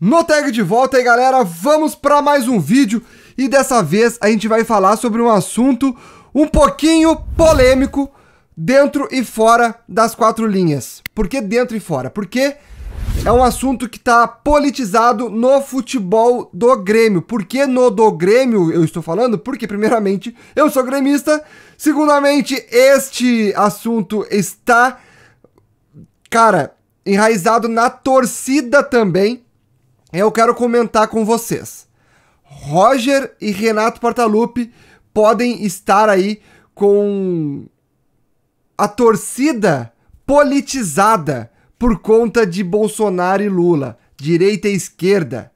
No tag de volta aí, galera, vamos para mais um vídeo e dessa vez a gente vai falar sobre um assunto um pouquinho polêmico dentro e fora das quatro linhas. Por que dentro e fora? Porque é um assunto que está politizado no futebol do Grêmio. Por que no do Grêmio eu estou falando? Porque, primeiramente, eu sou gremista. Segundamente, este assunto está, cara, enraizado na torcida também eu quero comentar com vocês. Roger e Renato Portaluppi podem estar aí com a torcida politizada por conta de Bolsonaro e Lula, direita e esquerda.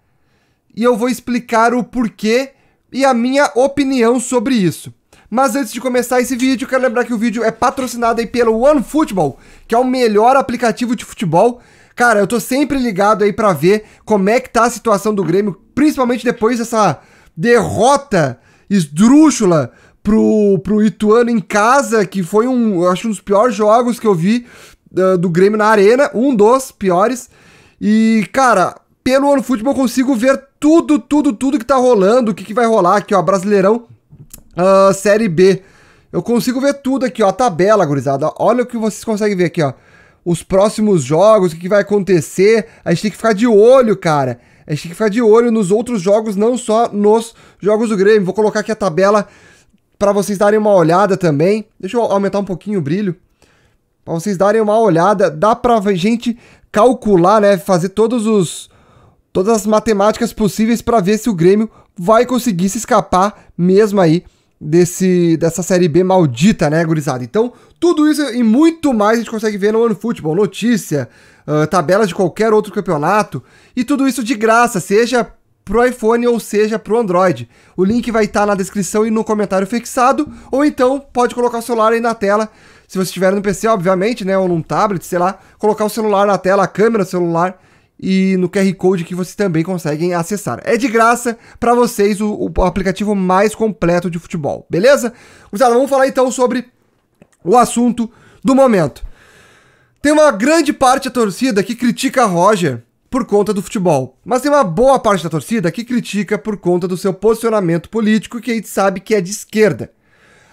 E eu vou explicar o porquê e a minha opinião sobre isso. Mas antes de começar esse vídeo, quero lembrar que o vídeo é patrocinado aí pelo OneFootball, que é o melhor aplicativo de futebol. Cara, eu tô sempre ligado aí para ver como é que tá a situação do Grêmio, principalmente depois dessa derrota esdrúxula pro, pro Ituano em casa, que foi um, acho um dos piores jogos que eu vi uh, do Grêmio na arena, um dos piores. E, cara, pelo OneFootball eu consigo ver tudo, tudo, tudo que tá rolando, o que, que vai rolar aqui, ó, Brasileirão Uh, série B. Eu consigo ver tudo aqui, ó. A tabela, gurizada. Olha o que vocês conseguem ver aqui, ó. Os próximos jogos, o que vai acontecer. A gente tem que ficar de olho, cara. A gente tem que ficar de olho nos outros jogos, não só nos jogos do Grêmio. Vou colocar aqui a tabela para vocês darem uma olhada também. Deixa eu aumentar um pouquinho o brilho. Para vocês darem uma olhada. Dá pra gente calcular, né? Fazer todos os, todas as matemáticas possíveis para ver se o Grêmio vai conseguir se escapar mesmo aí desse, dessa Série B maldita, né, gurizada? Então, tudo isso e muito mais a gente consegue ver no ano futebol. Notícia, uh, tabelas de qualquer outro campeonato e tudo isso de graça, seja pro iPhone ou seja pro Android. O link vai estar tá na descrição e no comentário fixado, ou então pode colocar o celular aí na tela, se você estiver no PC, obviamente, né, ou num tablet, sei lá, colocar o celular na tela, a câmera do celular e no QR Code que vocês também conseguem acessar. É de graça para vocês o, o, aplicativo mais completo de futebol, beleza? Gustavo, vamos falar então sobre o assunto do momento. Tem uma grande parte da torcida que critica a Roger por conta do futebol, mas tem uma boa parte da torcida que critica por conta do seu posicionamento político que a gente sabe que é de esquerda.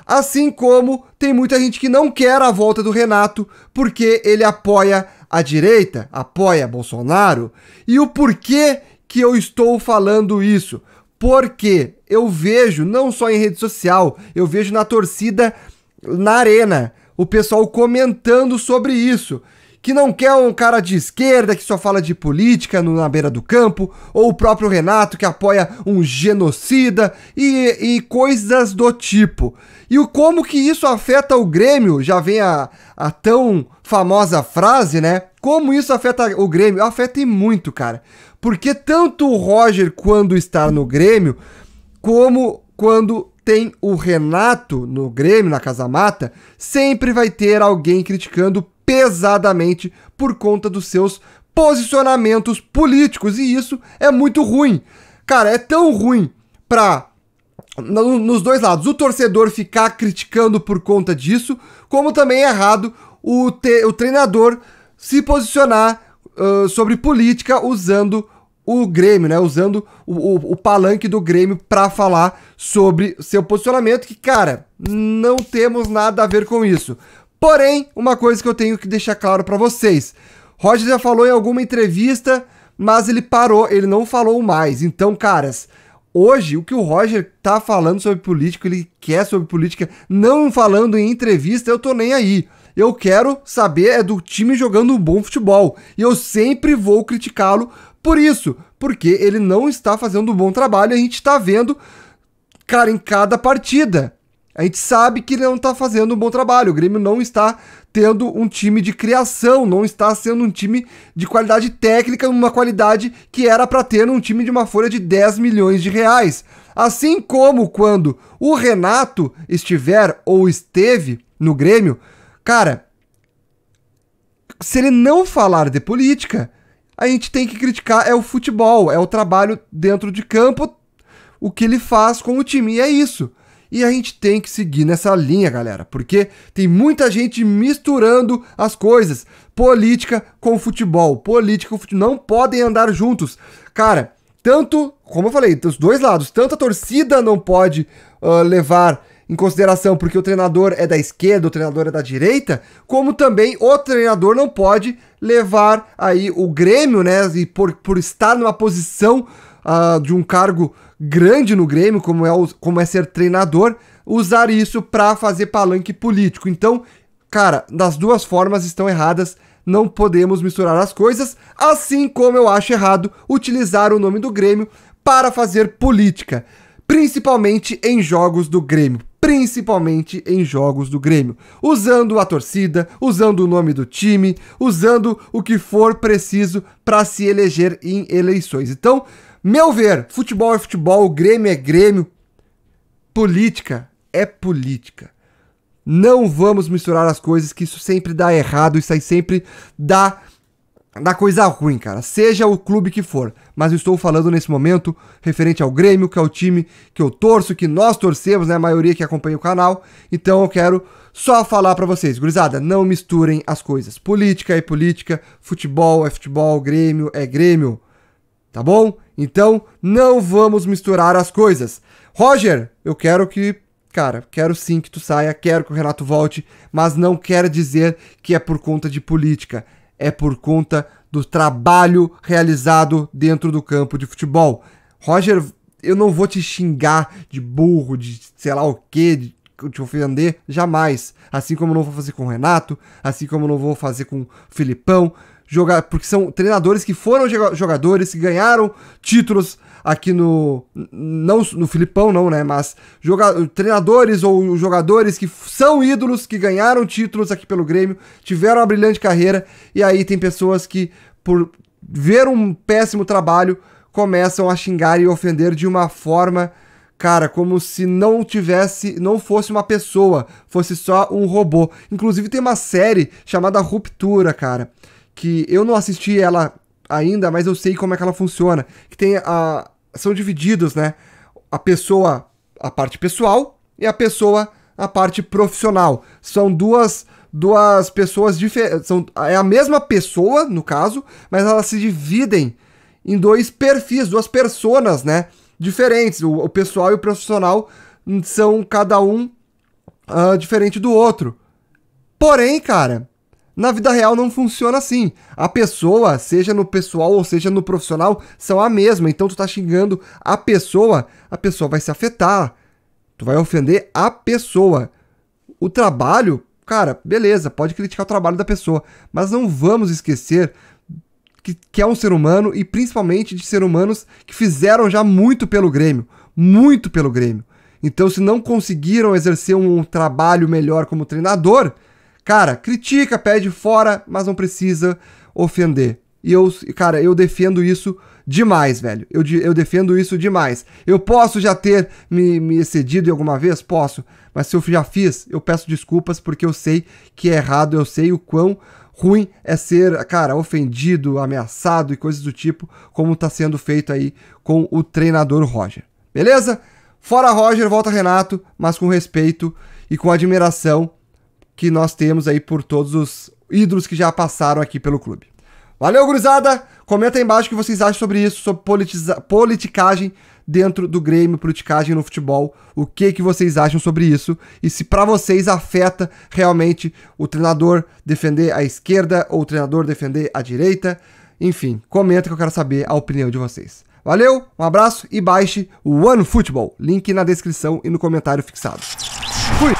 Assim como tem muita gente que não quer a volta do Renato porque ele apoia a direita apoia Bolsonaro. E o porquê que eu estou falando isso? Porque eu vejo, não só em rede social, eu vejo na torcida, na arena, o pessoal comentando sobre isso que não quer um cara de esquerda que só fala de política no, na beira do campo, ou o próprio Renato que apoia um genocida e, e coisas do tipo. E o como que isso afeta o Grêmio, já vem a, a tão famosa frase, né? Como isso afeta o Grêmio? Afeta muito, cara. Porque tanto o Roger quando está no Grêmio, como quando tem o Renato no Grêmio, na Casa Mata, sempre vai ter alguém criticando pesadamente por conta dos seus posicionamentos políticos e isso é muito ruim. Cara, é tão ruim para nos dois lados, o torcedor ficar criticando por conta disso, como também é errado o, te, o treinador se posicionar uh, sobre política usando o Grêmio, né? Usando o, o, o palanque do Grêmio para falar sobre seu posicionamento, que, cara, não temos nada a ver com isso. Porém, uma coisa que eu tenho que deixar claro para vocês. Roger já falou em alguma entrevista, mas ele parou, ele não falou mais. Então, caras, hoje o que o Roger tá falando sobre política, ele quer sobre política, não falando em entrevista, eu tô nem aí. Eu quero saber é do time jogando um bom futebol. E eu sempre vou criticá-lo por isso, porque ele não está fazendo um bom trabalho, a gente está vendo, cara, em cada partida. A gente sabe que ele não está fazendo um bom trabalho. O Grêmio não está tendo um time de criação, não está sendo um time de qualidade técnica, uma qualidade que era para ter num time de uma folha de 10 milhões de reais. Assim como quando o Renato estiver ou esteve no Grêmio, cara, se ele não falar de política, a gente tem que criticar é o futebol, é o trabalho dentro de campo, o que ele faz com o time, e é isso. E a gente tem que seguir nessa linha, galera, porque tem muita gente misturando as coisas. Política com futebol, política com futebol, não podem andar juntos. Cara, tanto, como eu falei, dos dois lados, tanto a torcida não pode uh, levar em consideração porque o treinador é da esquerda, o treinador é da direita, como também o treinador não pode levar aí o Grêmio, né, e por, por estar numa posição uh, de um cargo grande no Grêmio, como é, o, como é ser treinador, usar isso para fazer palanque político. Então, cara, das duas formas estão erradas não podemos misturar as coisas, assim como eu acho errado utilizar o nome do Grêmio para fazer política, principalmente em jogos do Grêmio principalmente em jogos do Grêmio, usando a torcida, usando o nome do time, usando o que for preciso para se eleger em eleições. Então, meu ver, futebol é futebol, Grêmio é Grêmio, política é política. Não vamos misturar as coisas que isso sempre dá errado, isso aí sempre dá da coisa ruim, cara. Seja o clube que for. Mas eu estou falando nesse momento referente ao Grêmio, que é o time que eu torço, que nós torcemos, né? A maioria que acompanha o canal. Então eu quero só falar para vocês, gurizada, não misturem as coisas. Política é política, futebol é futebol, Grêmio é Grêmio. Tá bom? Então não vamos misturar as coisas. Roger, eu quero que cara, quero sim que tu saia, quero que o Renato volte, mas não quer dizer que é por conta de política é por conta do trabalho realizado dentro do campo de futebol. Roger, eu não vou te xingar de burro, de sei lá o que, de te ofender, jamais. Assim como não vou fazer com o Renato, assim como não vou fazer com o Filipão, jogar, porque são treinadores que foram jogadores, que ganharam títulos aqui no. Não no Filipão, não, né? Mas joga, treinadores ou jogadores que são ídolos, que ganharam títulos aqui pelo Grêmio, tiveram uma brilhante carreira, e aí tem pessoas que, por ver um péssimo trabalho, começam a xingar e ofender de uma forma. Cara, como se não tivesse, não fosse uma pessoa, fosse só um robô. Inclusive tem uma série chamada Ruptura, cara, que eu não assisti ela ainda, mas eu sei como é que ela funciona. Que tem a. São divididos, né? A pessoa, a parte pessoal, e a pessoa, a parte profissional. São duas. Duas pessoas diferentes. É a mesma pessoa, no caso, mas elas se dividem em dois perfis, duas personas, né? Diferentes. O, o pessoal e o profissional são cada um uh, diferente do outro. Porém, cara, na vida real não funciona assim. A pessoa, seja no pessoal ou seja no profissional, são a mesma. Então tu tá xingando a pessoa, a pessoa vai se afetar. Tu vai ofender a pessoa. O trabalho, cara, beleza, pode criticar o trabalho da pessoa, mas não vamos esquecer que, que é um ser humano e principalmente de ser humanos que fizeram já muito pelo Grêmio, muito pelo Grêmio. Então, se não conseguiram exercer um trabalho melhor como treinador, Cara, critica, pede fora, mas não precisa ofender. E eu, cara, eu defendo isso demais, velho. Eu, eu defendo isso demais. Eu posso já ter me, me excedido em alguma vez? Posso. Mas se eu já fiz, eu peço desculpas porque eu sei que é errado, eu sei o quão ruim é ser, cara, ofendido, ameaçado e coisas do tipo, como tá sendo feito aí com o treinador Roger. Beleza? Fora Roger, volta Renato, mas com respeito e com admiração que nós temos aí por todos os ídolos que já passaram aqui pelo clube. Valeu, gurizada! Comenta aí embaixo o que vocês acham sobre isso, sobre politicagem dentro do Grêmio, politicagem no futebol. O que que vocês acham sobre isso? E se para vocês afeta realmente o treinador defender a esquerda ou o treinador defender a direita? Enfim, comenta que eu quero saber a opinião de vocês. Valeu, um abraço e baixe o One Football. Link na descrição e no comentário fixado. Fui!